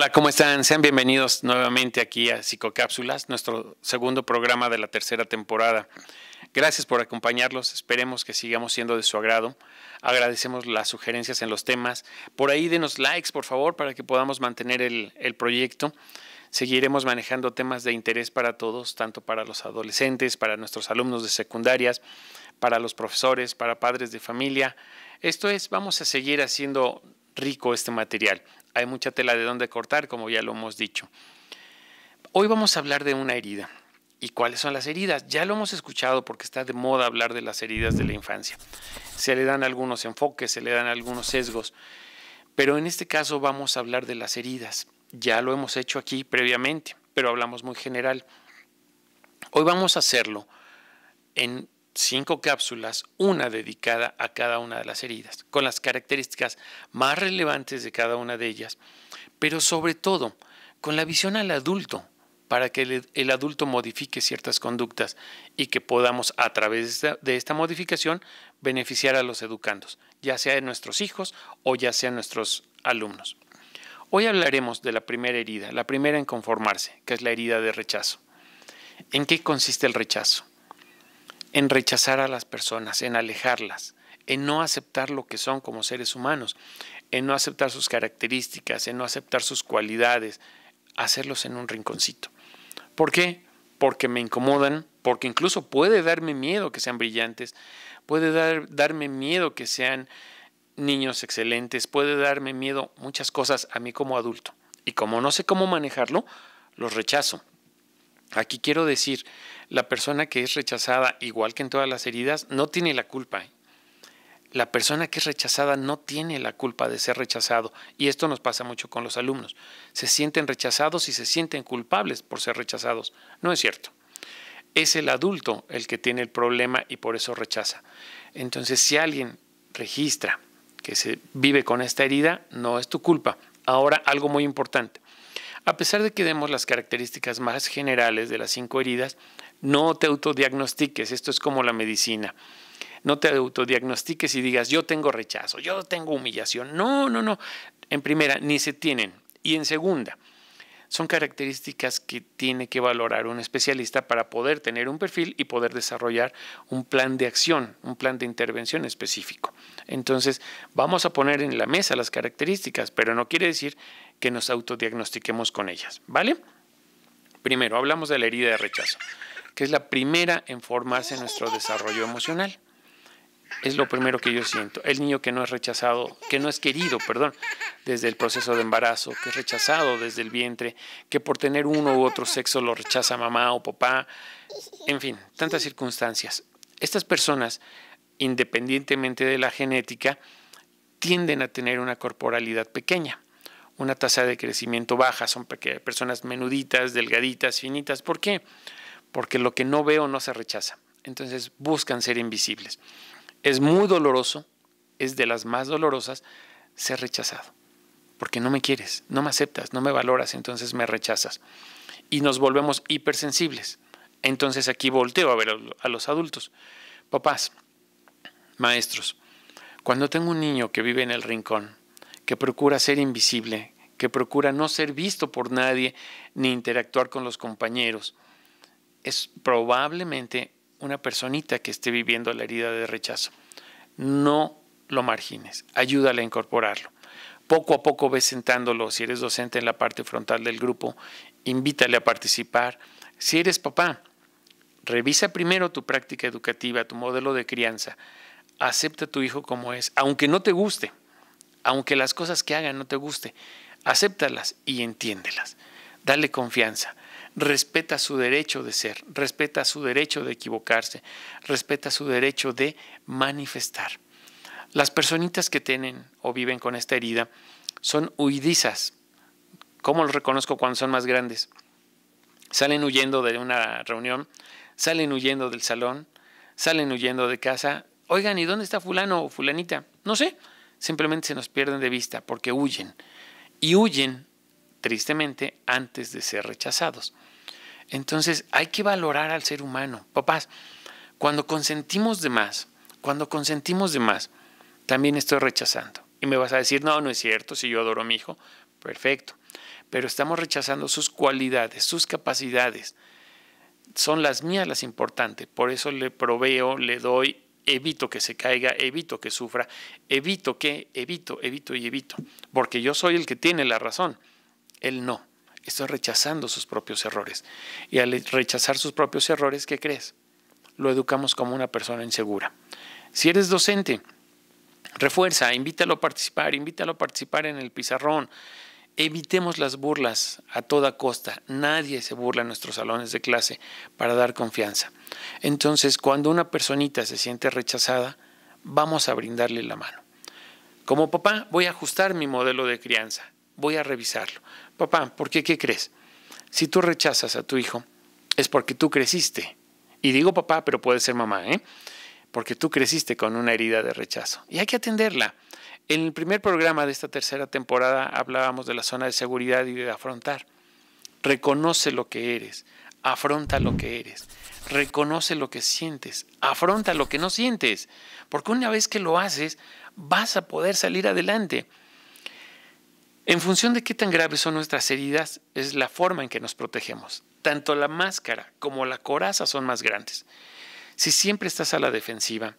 Hola, ¿cómo están? Sean bienvenidos nuevamente aquí a Psicocápsulas, nuestro segundo programa de la tercera temporada. Gracias por acompañarlos, esperemos que sigamos siendo de su agrado. Agradecemos las sugerencias en los temas. Por ahí denos likes, por favor, para que podamos mantener el, el proyecto. Seguiremos manejando temas de interés para todos, tanto para los adolescentes, para nuestros alumnos de secundarias, para los profesores, para padres de familia. Esto es, vamos a seguir haciendo rico este material. Hay mucha tela de donde cortar, como ya lo hemos dicho. Hoy vamos a hablar de una herida. ¿Y cuáles son las heridas? Ya lo hemos escuchado porque está de moda hablar de las heridas de la infancia. Se le dan algunos enfoques, se le dan algunos sesgos, pero en este caso vamos a hablar de las heridas. Ya lo hemos hecho aquí previamente, pero hablamos muy general. Hoy vamos a hacerlo en cinco cápsulas, una dedicada a cada una de las heridas, con las características más relevantes de cada una de ellas, pero sobre todo con la visión al adulto, para que el, adulto modifique ciertas conductas y que podamos a través de esta, modificación beneficiar a los educandos, ya sea de nuestros hijos o ya sea nuestros alumnos. Hoy hablaremos de la primera herida, la primera en conformarse, que es la herida de rechazo. ¿En qué consiste el rechazo? en rechazar a las personas, en alejarlas, en no aceptar lo que son como seres humanos, en no aceptar sus características, en no aceptar sus cualidades, hacerlos en un rinconcito. ¿Por qué? Porque me incomodan, porque incluso puede darme miedo que sean brillantes, puede darme miedo que sean niños excelentes, puede darme miedo muchas cosas a mí como adulto. Y como no sé cómo manejarlo, los rechazo. Aquí quiero decir la persona que es rechazada, igual que en todas las heridas, no tiene la culpa. ¿eh? La persona que es rechazada no tiene la culpa de ser rechazado. Y esto nos pasa mucho con los alumnos. Se sienten rechazados y se sienten culpables por ser rechazados. No es cierto. Es el adulto el que tiene el problema y por eso rechaza. Entonces, si alguien registra que se vive con esta herida, no es tu culpa. Ahora, algo muy importante. A pesar de que demos las características más generales de las cinco heridas, no te autodiagnostiques, esto es como la medicina. No te autodiagnostiques y digas, yo tengo rechazo, yo tengo humillación. No, no, no. En primera, ni se tienen. Y en segunda, son características que tiene que valorar un especialista para poder tener un perfil y poder desarrollar un plan de acción, un plan de intervención específico. Entonces, vamos a poner en la mesa las características, pero no quiere decir que nos autodiagnostiquemos con ellas, ¿vale? Primero, hablamos de la herida de rechazo que es la primera en formarse en nuestro desarrollo emocional. Es lo primero que yo siento. El niño que no es rechazado, que no es querido, perdón, desde el proceso de embarazo, que es rechazado desde el vientre, que por tener uno u otro sexo lo rechaza mamá o papá, en fin, tantas circunstancias. Estas personas, independientemente de la genética, tienden a tener una corporalidad pequeña, una tasa de crecimiento baja, son personas menuditas, delgaditas, finitas. ¿Por qué? porque lo que no veo no se rechaza. Entonces buscan ser invisibles. Es muy doloroso, es de las más dolorosas ser rechazado, porque no me quieres, no me aceptas, no me valoras, entonces me rechazas. Y nos volvemos hipersensibles. Entonces aquí volteo a ver a los adultos, papás, maestros. Cuando tengo un niño que vive en el rincón, que procura ser invisible, que procura no ser visto por nadie ni interactuar con los compañeros, es probablemente una personita que esté viviendo la herida de rechazo. No lo margines, ayúdale a incorporarlo. Poco a poco ves sentándolo, si eres docente en la parte frontal del grupo, invítale a participar. Si eres papá, revisa primero tu práctica educativa, tu modelo de crianza. Acepta a tu hijo como es, aunque no te guste, aunque las cosas que haga no te guste, acéptalas y entiéndelas. Dale confianza respeta su derecho de ser, respeta su derecho de equivocarse, respeta su derecho de manifestar. Las personitas que tienen o viven con esta herida son huidizas. ¿Cómo lo reconozco cuando son más grandes? Salen huyendo de una reunión, salen huyendo del salón, salen huyendo de casa. Oigan, ¿y dónde está fulano o fulanita? No sé, simplemente se nos pierden de vista porque huyen. Y huyen tristemente, antes de ser rechazados. Entonces hay que valorar al ser humano. Papás, cuando consentimos de más, cuando consentimos de más, también estoy rechazando. Y me vas a decir, no, no es cierto, si yo adoro a mi hijo, perfecto. Pero estamos rechazando sus cualidades, sus capacidades. Son las mías las importantes. Por eso le proveo, le doy, evito que se caiga, evito que sufra, evito que, evito, evito y evito. Porque yo soy el que tiene la razón él no. Está rechazando sus propios errores. Y al rechazar sus propios errores, ¿qué crees? Lo educamos como una persona insegura. Si eres docente, refuerza, invítalo a participar, invítalo a participar en el pizarrón. Evitemos las burlas a toda costa. Nadie se burla en nuestros salones de clase para dar confianza. Entonces, cuando una personita se siente rechazada, vamos a brindarle la mano. Como papá, voy a ajustar mi modelo de crianza voy a revisarlo. Papá, ¿por qué qué crees? Si tú rechazas a tu hijo, es porque tú creciste. Y digo papá, pero puede ser mamá, ¿eh? Porque tú creciste con una herida de rechazo. Y hay que atenderla. En el primer programa de esta tercera temporada hablábamos de la zona de seguridad y de afrontar. Reconoce lo que eres, afronta lo que eres, reconoce lo que sientes, afronta lo que no sientes, porque una vez que lo haces vas a poder salir adelante. En función de qué tan graves son nuestras heridas, es la forma en que nos protegemos. Tanto la máscara como la coraza son más grandes. Si siempre estás a la defensiva,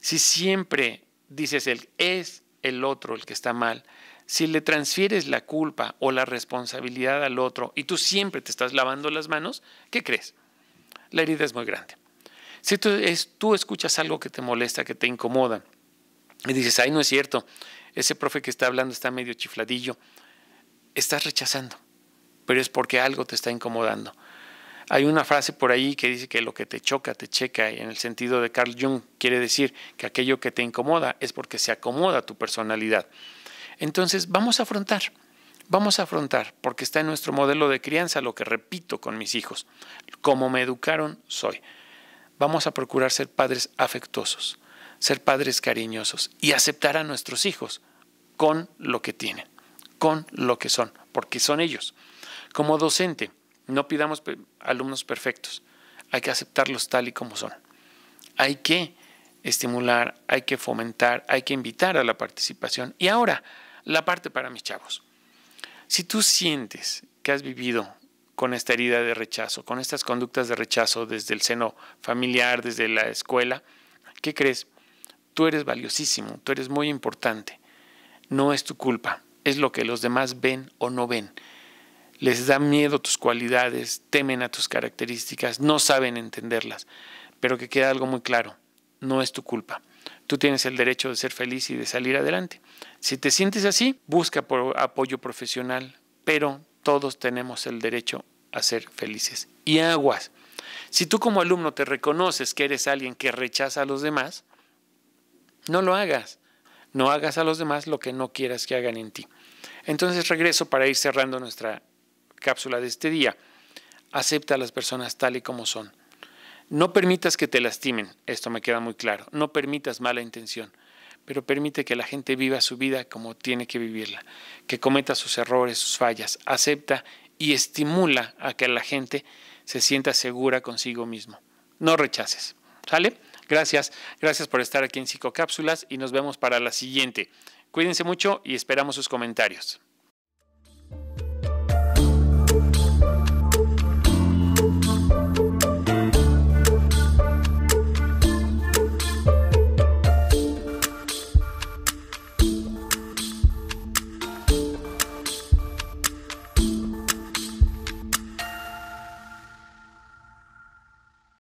si siempre dices el es el otro el que está mal, si le transfieres la culpa o la responsabilidad al otro y tú siempre te estás lavando las manos, ¿qué crees? La herida es muy grande. Si tú, es, tú escuchas algo que te molesta, que te incomoda, y dices, ay, no es cierto, ese profe que está hablando está medio chifladillo, estás rechazando, pero es porque algo te está incomodando. Hay una frase por ahí que dice que lo que te choca, te checa, y en el sentido de Carl Jung quiere decir que aquello que te incomoda es porque se acomoda tu personalidad. Entonces, vamos a afrontar, vamos a afrontar, porque está en nuestro modelo de crianza lo que repito con mis hijos. Como me educaron, soy. Vamos a procurar ser padres afectuosos, ser padres cariñosos y aceptar a nuestros hijos con lo que tienen con lo que son, porque son ellos. Como docente, no pidamos alumnos perfectos, hay que aceptarlos tal y como son. Hay que estimular, hay que fomentar, hay que invitar a la participación. Y ahora, la parte para mis chavos. Si tú sientes que has vivido con esta herida de rechazo, con estas conductas de rechazo desde el seno familiar, desde la escuela, ¿qué crees? Tú eres valiosísimo, tú eres muy importante. No es tu culpa es lo que los demás ven o no ven. Les da miedo tus cualidades, temen a tus características, no saben entenderlas, pero que queda algo muy claro, no es tu culpa. Tú tienes el derecho de ser feliz y de salir adelante. Si te sientes así, busca apoyo profesional, pero todos tenemos el derecho a ser felices. Y aguas. Si tú como alumno te reconoces que eres alguien que rechaza a los demás, no lo hagas. No hagas a los demás lo que no quieras que hagan en ti. Entonces regreso para ir cerrando nuestra cápsula de este día. Acepta a las personas tal y como son. No permitas que te lastimen, esto me queda muy claro. No permitas mala intención, pero permite que la gente viva su vida como tiene que vivirla, que cometa sus errores, sus fallas. Acepta y estimula a que la gente se sienta segura consigo mismo. No rechaces. ¿Sale? Gracias, gracias por estar aquí en Psicocápsulas y nos vemos para la siguiente. Cuídense mucho y esperamos sus comentarios.